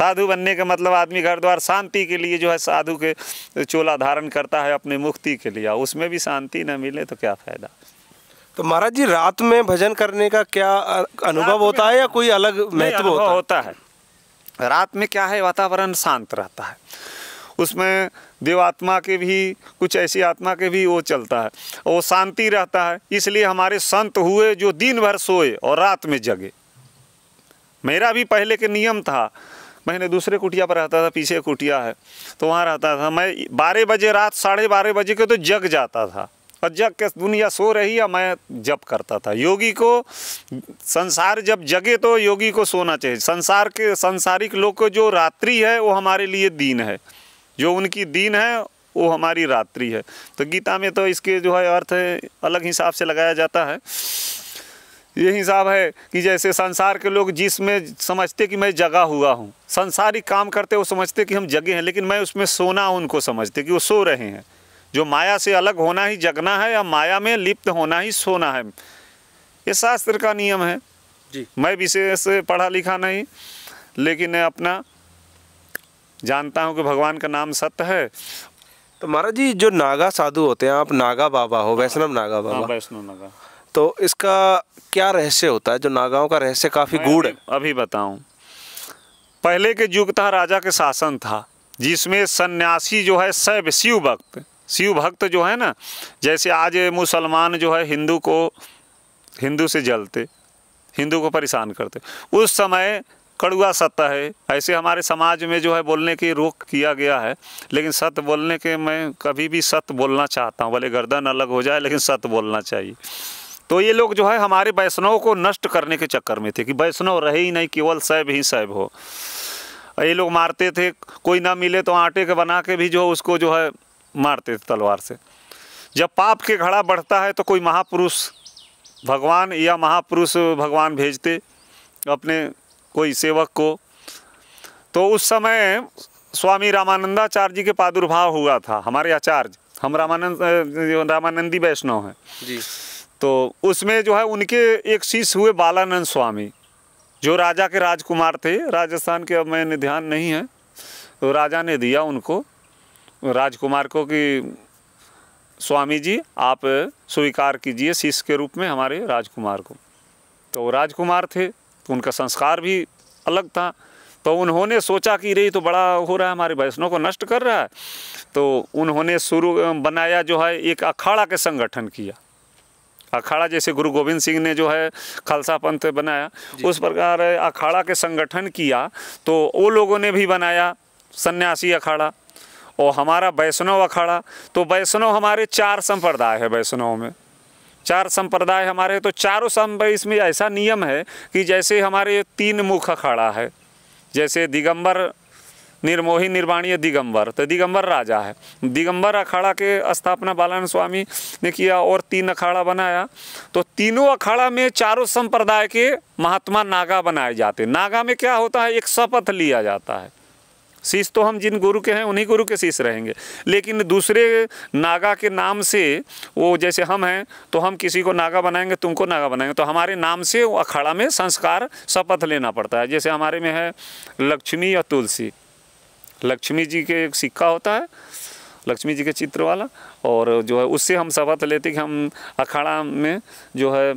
साधु बनने का मतलब आदमी घर द्वार शांति के लिए जो है साधु के चोला धारण करता है अपने मुक्ति के लिए उसमें भी शांति न मिले तो क्या फ़ायदा तो महाराज जी रात में भजन करने का क्या अनुभव होता है या कोई अलग महत्व होता, होता है रात में क्या है वातावरण शांत रहता है उसमें देवात्मा के भी कुछ ऐसी आत्मा के भी वो चलता है वो शांति रहता है इसलिए हमारे संत हुए जो दिन भर सोए और रात में जगे मेरा भी पहले के नियम था मैंने दूसरे कुटिया पर रहता था पीछे कुटिया है तो वहाँ रहता था मैं बारह बजे रात साढ़े बारह बजे के तो जग जाता था और जग के दुनिया सो रही है मैं जब करता था योगी को संसार जब जगे तो योगी को सोना चाहिए संसार के संसारिक लोग को जो रात्रि है वो हमारे लिए दीन है जो उनकी दीन है वो हमारी रात्रि है तो गीता में तो इसके जो है अर्थ अलग हिसाब से लगाया जाता है यही हिसाब है कि जैसे संसार के लोग जिसमें समझते कि मैं जगा हुआ हूँ संसारी काम करते वो समझते कि हम जगे हैं लेकिन मैं उसमें सोना उनको समझते कि वो सो रहे हैं जो माया से अलग होना ही जगना है या माया में लिप्त होना ही सोना है ये शास्त्र का नियम है जी मैं विशेष पढ़ा लिखा नहीं लेकिन अपना जानता हूँ कि भगवान का नाम सत्य है तो महाराज जी जो नागा साधु होते हैं आप नागा बाबा हो वैष्णव नागा हाँ, बाबा वैष्णव नागा तो इसका क्या रहस्य होता है जो नागाओं का रहस्य काफ़ी गूढ़ है अभी बताऊं पहले के युग था राजा के शासन था जिसमें सन्यासी जो है शैव शिव भक्त शिव भक्त जो है ना जैसे आज मुसलमान जो है हिंदू को हिंदू से जलते हिंदू को परेशान करते उस समय कड़ुआ सत्य है ऐसे हमारे समाज में जो है बोलने की रोक किया गया है लेकिन सत्य बोलने के मैं कभी भी सत्य बोलना चाहता हूँ भले गर्दन अलग हो जाए लेकिन सत्य बोलना चाहिए तो ये लोग जो है हमारे वैष्णव को नष्ट करने के चक्कर में थे कि वैष्णव रहे ही नहीं केवल सैब ही सैब हो ये लोग मारते थे कोई ना मिले तो आटे के बना के भी जो है उसको जो है मारते थे तलवार से जब पाप के घड़ा बढ़ता है तो कोई महापुरुष भगवान या महापुरुष भगवान भेजते अपने कोई सेवक को तो उस समय स्वामी रामानंदाचार्य जी के प्रादुर्भाव हुआ था हमारे आचार्य हम रामानंद रामानंदी वैष्णव हैं जी तो उसमें जो है उनके एक शिष्य हुए बालानंद स्वामी जो राजा के राजकुमार थे राजस्थान के अब मैंने ध्यान नहीं है तो राजा ने दिया उनको राजकुमार को कि स्वामी जी आप स्वीकार कीजिए शिष्य के रूप में हमारे राजकुमार को तो वो राजकुमार थे तो उनका संस्कार भी अलग था तो उन्होंने सोचा कि रही तो बड़ा हो रहा है हमारे वैष्णव को नष्ट कर रहा है तो उन्होंने शुरू बनाया जो है एक अखाड़ा के संगठन किया अखाड़ा जैसे गुरु गोविंद सिंह ने जो है खालसा पंथ बनाया उस प्रकार अखाड़ा के संगठन किया तो वो लोगों ने भी बनाया सन्यासी अखाड़ा और हमारा वैष्णव अखाड़ा तो वैष्णव हमारे चार संप्रदाय है वैष्णव में चार संप्रदाय हमारे तो चारों संप्रदाय इसमें ऐसा नियम है कि जैसे हमारे तीन मुख अखाड़ा है जैसे दिगंबर निर्मोही निर्वाणीय दिगंबर तो दिगंबर राजा है दिगंबर अखाड़ा के स्थापना बालान स्वामी ने किया और तीन अखाड़ा बनाया तो तीनों अखाड़ा में चारों संप्रदाय के महात्मा नागा बनाए जाते नागा में क्या होता है एक शपथ लिया जाता है शीश तो हम जिन गुरु के हैं उन्हीं गुरु के शीश रहेंगे लेकिन दूसरे नागा के नाम से वो जैसे हम हैं तो हम किसी को नागा बनाएंगे तुमको नागा बनाएंगे तो हमारे नाम से अखाड़ा में संस्कार शपथ लेना पड़ता है जैसे हमारे में है लक्ष्मी या तुलसी लक्ष्मी जी के एक सिक्का होता है लक्ष्मी जी के चित्र वाला और जो है उससे हम शपथ लेते कि हम अखाड़ा में जो है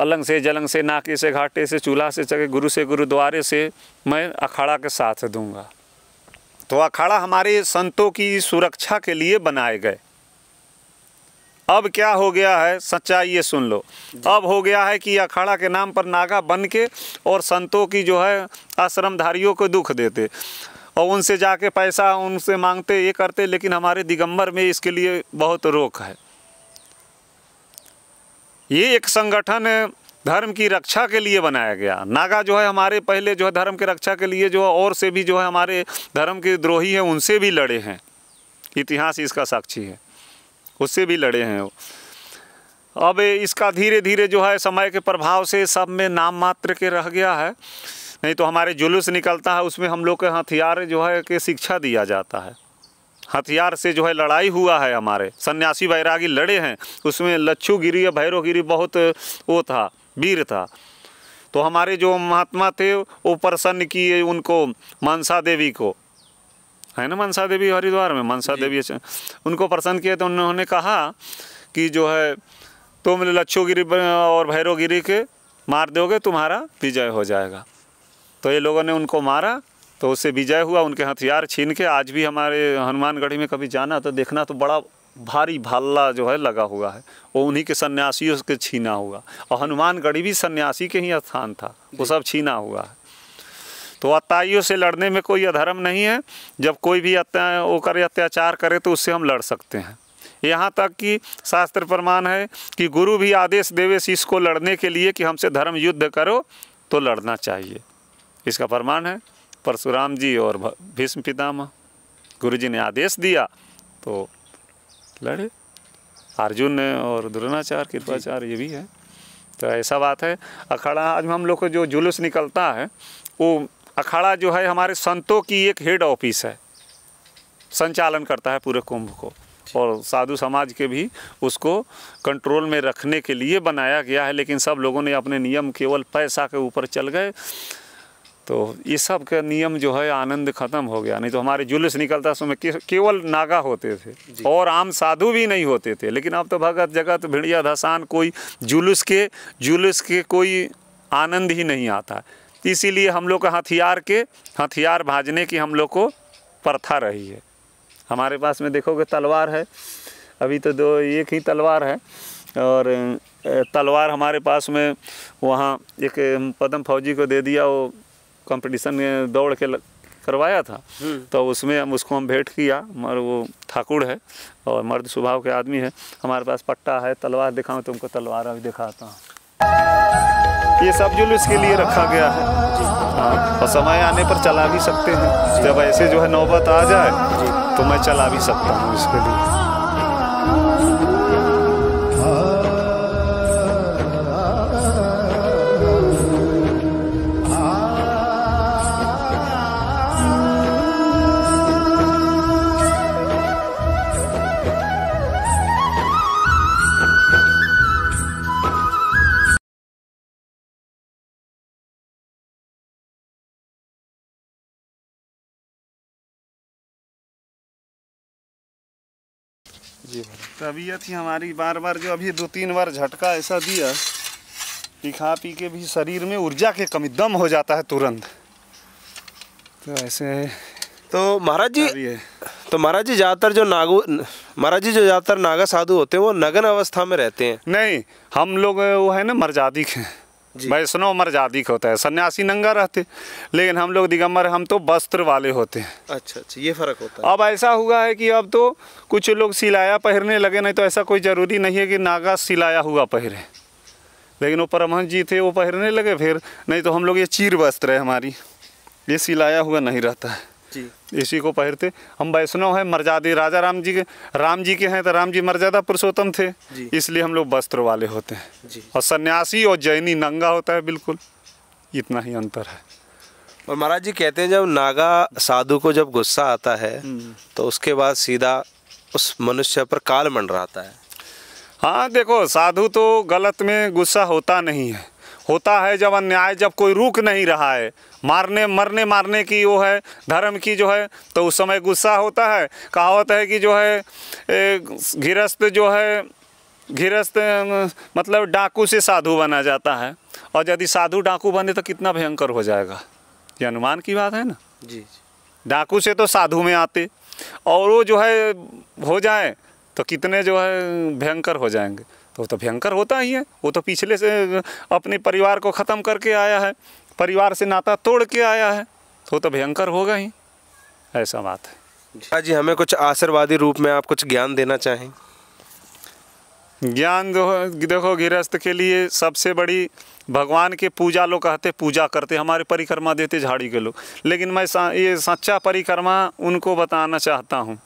अलंग से जलंग से नाके से घाटे से चूल्हा से चके गुरु से गुरुद्वारे से मैं अखाड़ा के साथ दूंगा तो अखाड़ा हमारे संतों की सुरक्षा के लिए बनाए गए अब क्या हो गया है सच्चाई ये सुन लो अब हो गया है कि अखाड़ा के नाम पर नागा बन के और संतों की जो है आश्रमधारियों को दुख देते और उनसे जाके पैसा उनसे मांगते ये करते लेकिन हमारे दिगंबर में इसके लिए बहुत रोक है ये एक संगठन धर्म की रक्षा के लिए बनाया गया नागा जो है हमारे पहले जो है धर्म के रक्षा के लिए जो है और से भी जो है हमारे धर्म के द्रोही हैं उनसे भी लड़े हैं इतिहास इसका साक्षी है उससे भी लड़े हैं वो अब इसका धीरे धीरे जो है समय के प्रभाव से सब में नाम मात्र के रह गया है नहीं तो हमारे जुलूस निकलता है उसमें हम लोग के हथियार जो है कि शिक्षा दिया जाता है हथियार से जो है लड़ाई हुआ है हमारे सन्यासी बैरागी लड़े हैं उसमें लच्छूगिरी या भैरवगिरी बहुत वो था वीर था तो हमारे जो महात्मा थे वो प्रसन्न किए उनको मनसा देवी को है ना मनसा देवी हरिद्वार में मनसा देवी अच्छा। उनको प्रसन्न किए तो उन्होंने कहा कि जो है तुम लच्छूगिरी और भैरवगिरी के मार दोगे तुम्हारा विजय हो जाएगा तो ये लोगों ने उनको मारा तो उससे विजय हुआ उनके हथियार छीन के आज भी हमारे हनुमानगढ़ी में कभी जाना तो देखना तो बड़ा भारी भाला जो है लगा हुआ है वो उन्हीं के सन्यासियों के छीना हुआ और हनुमानगढ़ी भी सन्यासी के ही स्थान था वो सब छीना हुआ है तो अत्याइयों से लड़ने में कोई अधर्म नहीं है जब कोई भी अत्या वो करे अत्याचार करे तो उससे हम लड़ सकते हैं यहाँ तक कि शास्त्र प्रमाण है कि गुरु भी आदेश देवे शिष्य को लड़ने के लिए कि हमसे धर्म युद्ध करो तो लड़ना चाहिए इसका प्रमाण है परशुराम जी और भीष्म पितामह गुरु जी ने आदेश दिया तो लड़े अर्जुन ने और द्रोणाचार्य कृपाचार्य ये भी है तो ऐसा बात है अखाड़ा आज हम लोग को जो जुलूस निकलता है वो अखाड़ा जो है हमारे संतों की एक हेड ऑफिस है संचालन करता है पूरे कुंभ को और साधु समाज के भी उसको कंट्रोल में रखने के लिए बनाया गया है लेकिन सब लोगों ने अपने नियम केवल पैसा के ऊपर चल गए तो ये सब का नियम जो है आनंद खत्म हो गया नहीं तो हमारे जुलूस निकलता समय केवल नागा होते थे और आम साधु भी नहीं होते थे लेकिन अब तो भगत जगत भिड़िया धसान कोई जुलूस के जुलूस के कोई आनंद ही नहीं आता इसीलिए हम लोग का हथियार के हथियार भाजने की हम लोग को प्रथा रही है हमारे पास में देखोगे तलवार है अभी तो दो एक ही तलवार है और तलवार हमारे पास में वहाँ एक पदम फौजी को दे दिया वो कंपटीशन दौड़ के करवाया था हम्म। तो उसमें हम उसको हम भेंट किया मगर वो ठाकुर है और मर्द स्वभाव के आदमी है हमारे पास पट्टा है तलवार दिखाऊँ तुमको तो तलवार अभी दिखाता हूँ ये सब जुलूस के लिए रखा गया है हाँ, और समय आने पर चला भी सकते हैं जब ऐसे जो है नौबत आ जाए तो मैं चला भी सकता हूँ इसके लिए जी तबीयत तो ही हमारी बार बार जो अभी दो तीन बार झटका ऐसा दिया कि खा पी के भी शरीर में ऊर्जा के कमी दम हो जाता है तुरंत तो ऐसे तो महाराज जी तो महाराज जी ज़्यादातर जो नागू महाराज जी जो ज़्यादातर नागा साधु होते हैं वो नगन अवस्था में रहते हैं नहीं हम लोग वो है ना मर्जादिक हैं वैष्णव का होता है सन्यासी नंगा रहते लेकिन हम लोग दिगंबर हम तो वस्त्र वाले होते हैं अच्छा अच्छा ये फर्क होता है अब ऐसा हुआ है कि अब तो कुछ लोग सिलाया पहनने लगे नहीं तो ऐसा कोई ज़रूरी नहीं है कि नागा सिलाया हुआ पहरे लेकिन वो परमहंस जी थे वो पहनने लगे फिर नहीं तो हम लोग ये चीर वस्त्र है हमारी ये सिलाया हुआ नहीं रहता है इसी को पहरते हम वैष्णव हैं मर्यादी राजा राम जी के राम जी के हैं तो राम जी मर्यादा पुरुषोत्तम थे इसलिए हम लोग वस्त्र वाले होते हैं और सन्यासी और जैनी नंगा होता है बिल्कुल इतना ही अंतर है और महाराज जी कहते हैं जब नागा साधु को जब गुस्सा आता है हम्म। तो उसके बाद सीधा उस मनुष्य पर काल मंडराता है हाँ देखो साधु तो गलत में गुस्सा होता नहीं है होता है जब अन्याय जब कोई रुक नहीं रहा है मारने मरने मारने की वो है धर्म की जो है तो उस समय गुस्सा होता है कहावत है कि जो है गृहस्थ जो है गृहस्थ मतलब डाकू से साधु बना जाता है और यदि साधु डाकू बने तो कितना भयंकर हो जाएगा ये अनुमान की बात है ना जी डाकू से तो साधु में आते और वो जो है हो जाए तो कितने जो है भयंकर हो जाएंगे तो तो भयंकर होता ही है वो तो पिछले से अपने परिवार को ख़त्म करके आया है परिवार से नाता तोड़ के आया है तो तो भयंकर होगा ही ऐसा बात है हाँ जी हमें कुछ आशीर्वादी रूप में आप कुछ ज्ञान देना चाहें ज्ञान जो देखो गृहस्थ के लिए सबसे बड़ी भगवान के पूजा लोग कहते पूजा करते हमारे परिक्रमा देते झाड़ी के लोग लेकिन मैं सा, ये सच्चा परिक्रमा उनको बताना चाहता हूँ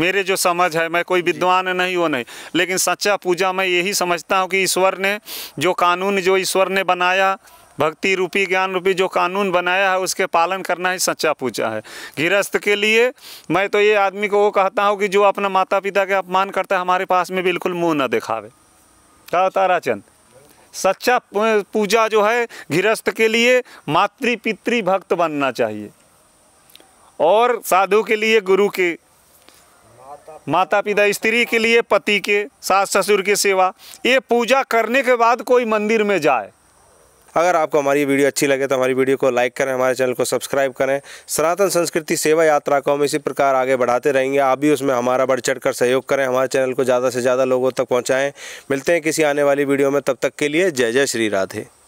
मेरे जो समझ है मैं कोई विद्वान नहीं हूँ नहीं लेकिन सच्चा पूजा मैं यही समझता हूँ कि ईश्वर ने जो कानून जो ईश्वर ने बनाया भक्ति रूपी ज्ञान रूपी जो कानून बनाया है उसके पालन करना ही सच्चा पूजा है गृहस्थ के लिए मैं तो ये आदमी को वो कहता हूँ कि जो अपने माता पिता के अपमान करता है हमारे पास में बिल्कुल मुँह न दिखावे तारा चंद सच्चा पूजा जो है गृहस्थ के लिए मातृ पितृ भक्त बनना चाहिए और साधु के लिए गुरु के माता पिता स्त्री के लिए पति के सास ससुर की सेवा ये पूजा करने के बाद कोई मंदिर में जाए अगर आपको हमारी वीडियो अच्छी लगे तो हमारी वीडियो को लाइक करें हमारे चैनल को सब्सक्राइब करें सनातन संस्कृति सेवा यात्रा को हम इसी प्रकार आगे बढ़ाते रहेंगे आप भी उसमें हमारा बढ़ चढ़ कर सहयोग करें हमारे चैनल को ज़्यादा से ज़्यादा लोगों तक पहुँचाएँ मिलते हैं किसी आने वाली वीडियो में तब तक के लिए जय जय श्री राधे